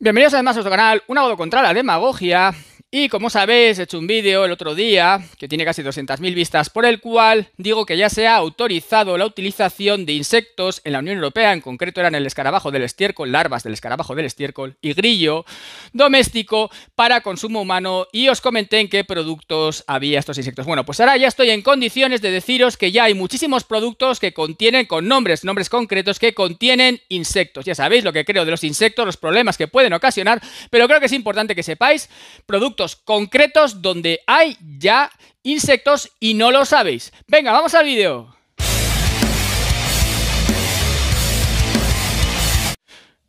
Bienvenidos además a nuestro canal, un abogado contra la demagogia. Y como sabéis, he hecho un vídeo el otro día, que tiene casi 200.000 vistas, por el cual digo que ya se ha autorizado la utilización de insectos en la Unión Europea, en concreto eran el escarabajo del estiércol, larvas del escarabajo del estiércol y grillo doméstico para consumo humano y os comenté en qué productos había estos insectos. Bueno, pues ahora ya estoy en condiciones de deciros que ya hay muchísimos productos que contienen con nombres, nombres concretos que contienen insectos. Ya sabéis lo que creo de los insectos, los problemas que pueden ocasionar, pero creo que es importante que sepáis productos concretos donde hay ya insectos y no lo sabéis. Venga, vamos al vídeo.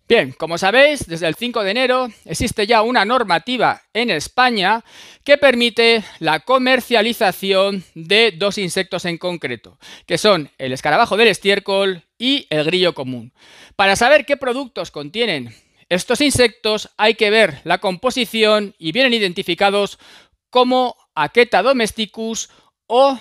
Bien, como sabéis, desde el 5 de enero existe ya una normativa en España que permite la comercialización de dos insectos en concreto, que son el escarabajo del estiércol y el grillo común. Para saber qué productos contienen estos insectos hay que ver la composición y vienen identificados como Aqueta domesticus o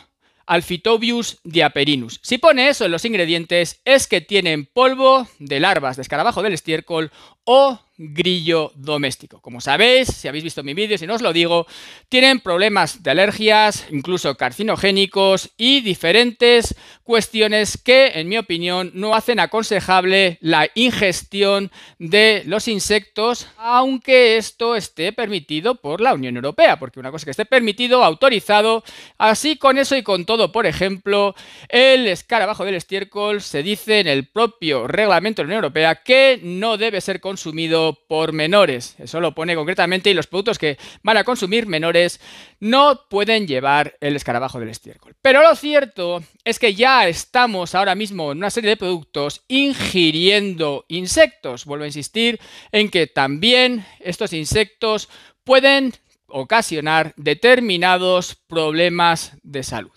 Alphitobius diaperinus. Si pone eso en los ingredientes es que tienen polvo de larvas de escarabajo del estiércol o grillo doméstico. Como sabéis, si habéis visto mi vídeo, si no os lo digo, tienen problemas de alergias, incluso carcinogénicos y diferentes cuestiones que, en mi opinión, no hacen aconsejable la ingestión de los insectos, aunque esto esté permitido por la Unión Europea, porque una cosa que esté permitido, autorizado, así con eso y con todo, por ejemplo, el escarabajo del estiércol se dice en el propio reglamento de la Unión Europea que no debe ser consumido consumido por menores. Eso lo pone concretamente y los productos que van a consumir menores no pueden llevar el escarabajo del estiércol. Pero lo cierto es que ya estamos ahora mismo en una serie de productos ingiriendo insectos. Vuelvo a insistir en que también estos insectos pueden ocasionar determinados problemas de salud.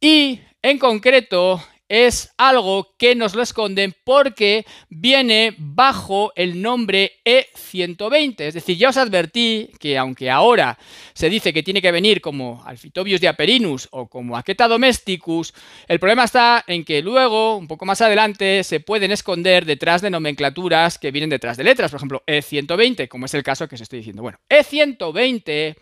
Y en concreto, es algo que nos lo esconden porque viene bajo el nombre E120. Es decir, ya os advertí que aunque ahora se dice que tiene que venir como de diaperinus o como Aqueta domesticus, el problema está en que luego, un poco más adelante, se pueden esconder detrás de nomenclaturas que vienen detrás de letras, por ejemplo, E120, como es el caso que os estoy diciendo. Bueno, E120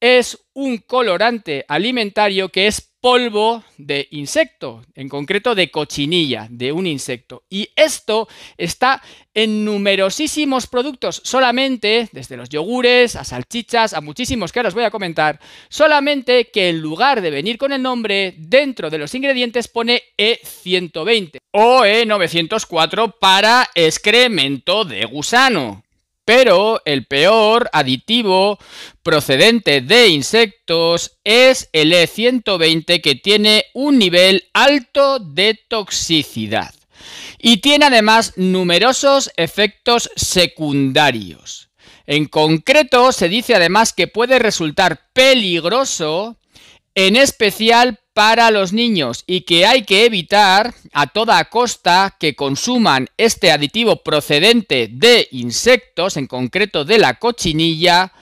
es un colorante alimentario que es polvo de insecto, en concreto de cochinilla, de un insecto. Y esto está en numerosísimos productos, solamente, desde los yogures, a salchichas, a muchísimos que ahora os voy a comentar, solamente que en lugar de venir con el nombre, dentro de los ingredientes pone E120 o E904 para excremento de gusano. Pero el peor aditivo procedente de insectos es el E120 que tiene un nivel alto de toxicidad y tiene además numerosos efectos secundarios. En concreto, se dice además que puede resultar peligroso en especial para los niños y que hay que evitar a toda costa que consuman este aditivo procedente de insectos, en concreto de la cochinilla,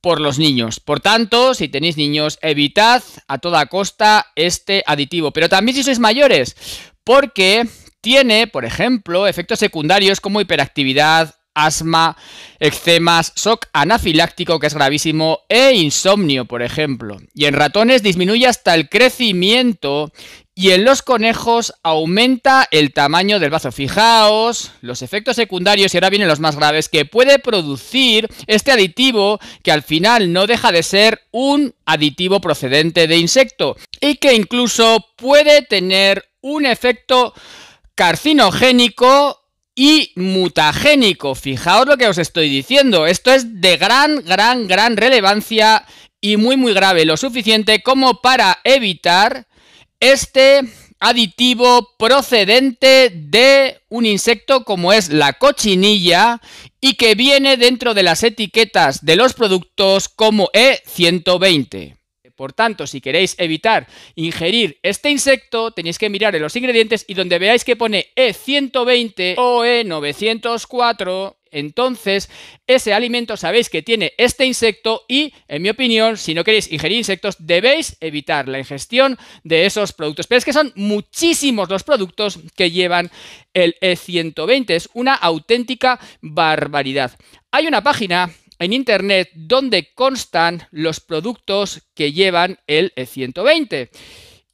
por los niños. Por tanto, si tenéis niños, evitad a toda costa este aditivo. Pero también si sois mayores, porque tiene, por ejemplo, efectos secundarios como hiperactividad asma, eczemas, shock anafiláctico, que es gravísimo, e insomnio, por ejemplo. Y en ratones disminuye hasta el crecimiento y en los conejos aumenta el tamaño del bazo. Fijaos los efectos secundarios, y ahora vienen los más graves, que puede producir este aditivo que al final no deja de ser un aditivo procedente de insecto y que incluso puede tener un efecto carcinogénico y mutagénico. Fijaos lo que os estoy diciendo. Esto es de gran, gran, gran relevancia y muy, muy grave. Lo suficiente como para evitar este aditivo procedente de un insecto como es la cochinilla y que viene dentro de las etiquetas de los productos como E120. Por tanto, si queréis evitar ingerir este insecto, tenéis que mirar en los ingredientes y donde veáis que pone E120 o E904, entonces ese alimento sabéis que tiene este insecto y, en mi opinión, si no queréis ingerir insectos, debéis evitar la ingestión de esos productos. Pero es que son muchísimos los productos que llevan el E120. Es una auténtica barbaridad. Hay una página en Internet donde constan los productos que llevan el E120.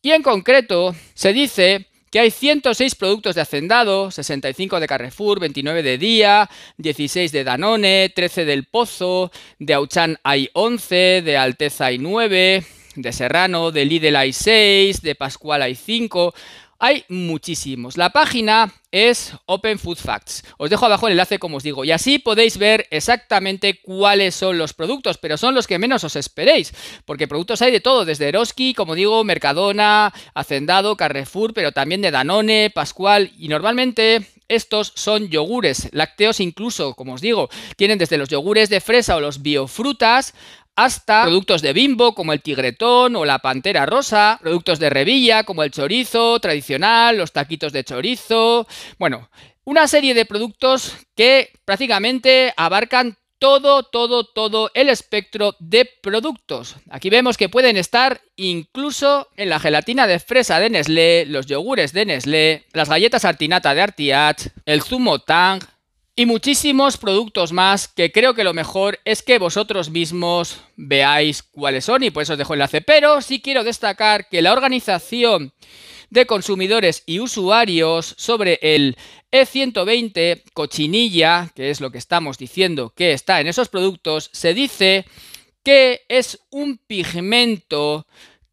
Y en concreto se dice que hay 106 productos de Hacendado, 65 de Carrefour, 29 de Día, 16 de Danone, 13 del Pozo, de Auchan hay 11, de Alteza hay 9, de Serrano, de Lidl hay 6, de Pascual hay 5. Hay muchísimos. La página es Open Food Facts. Os dejo abajo el enlace, como os digo, y así podéis ver exactamente cuáles son los productos, pero son los que menos os esperéis, porque productos hay de todo, desde Eroski, como digo, Mercadona, Hacendado, Carrefour, pero también de Danone, Pascual, y normalmente estos son yogures, lácteos incluso, como os digo, tienen desde los yogures de fresa o los biofrutas hasta productos de bimbo como el tigretón o la pantera rosa, productos de revilla como el chorizo tradicional, los taquitos de chorizo, bueno, una serie de productos que prácticamente abarcan todo, todo, todo el espectro de productos. Aquí vemos que pueden estar incluso en la gelatina de fresa de Nestlé, los yogures de Nestlé, las galletas artinata de Artiach, el zumo Tang, y muchísimos productos más que creo que lo mejor es que vosotros mismos veáis cuáles son y pues os dejo el enlace. Pero sí quiero destacar que la organización de consumidores y usuarios sobre el E120 cochinilla, que es lo que estamos diciendo que está en esos productos, se dice que es un pigmento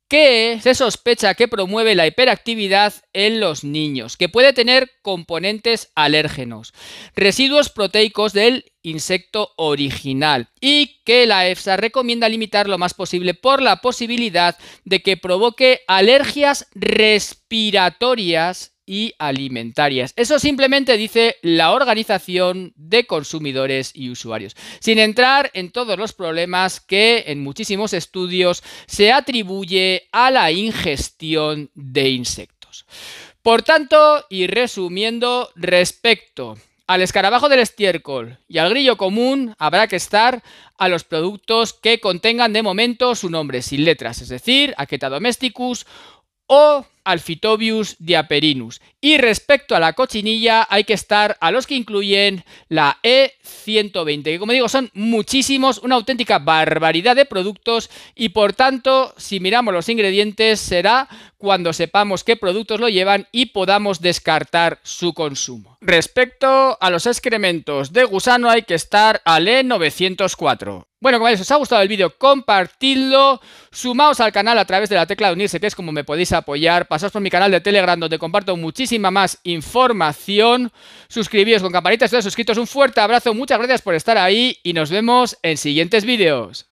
que se sospecha que promueve la hiperactividad en los niños, que puede tener componentes alérgenos, residuos proteicos del insecto original y que la EFSA recomienda limitar lo más posible por la posibilidad de que provoque alergias respiratorias y alimentarias. Eso simplemente dice la Organización de Consumidores y Usuarios, sin entrar en todos los problemas que en muchísimos estudios se atribuye a la ingestión de insectos. Por tanto, y resumiendo, respecto al escarabajo del estiércol y al grillo común habrá que estar a los productos que contengan de momento su nombre sin letras, es decir, aqueta domesticus o Alphitobius diaperinus. Y respecto a la cochinilla, hay que estar a los que incluyen la E120, que como digo, son muchísimos, una auténtica barbaridad de productos y por tanto, si miramos los ingredientes, será cuando sepamos qué productos lo llevan y podamos descartar su consumo. Respecto a los excrementos de gusano, hay que estar al E904. Bueno, como veis, os ha gustado el vídeo, compartidlo, sumaos al canal a través de la tecla de unirse, que es como me podéis apoyar pasas por mi canal de Telegram donde comparto muchísima más información. Suscribíos con campanitas, suscritos. Un fuerte abrazo, muchas gracias por estar ahí y nos vemos en siguientes vídeos.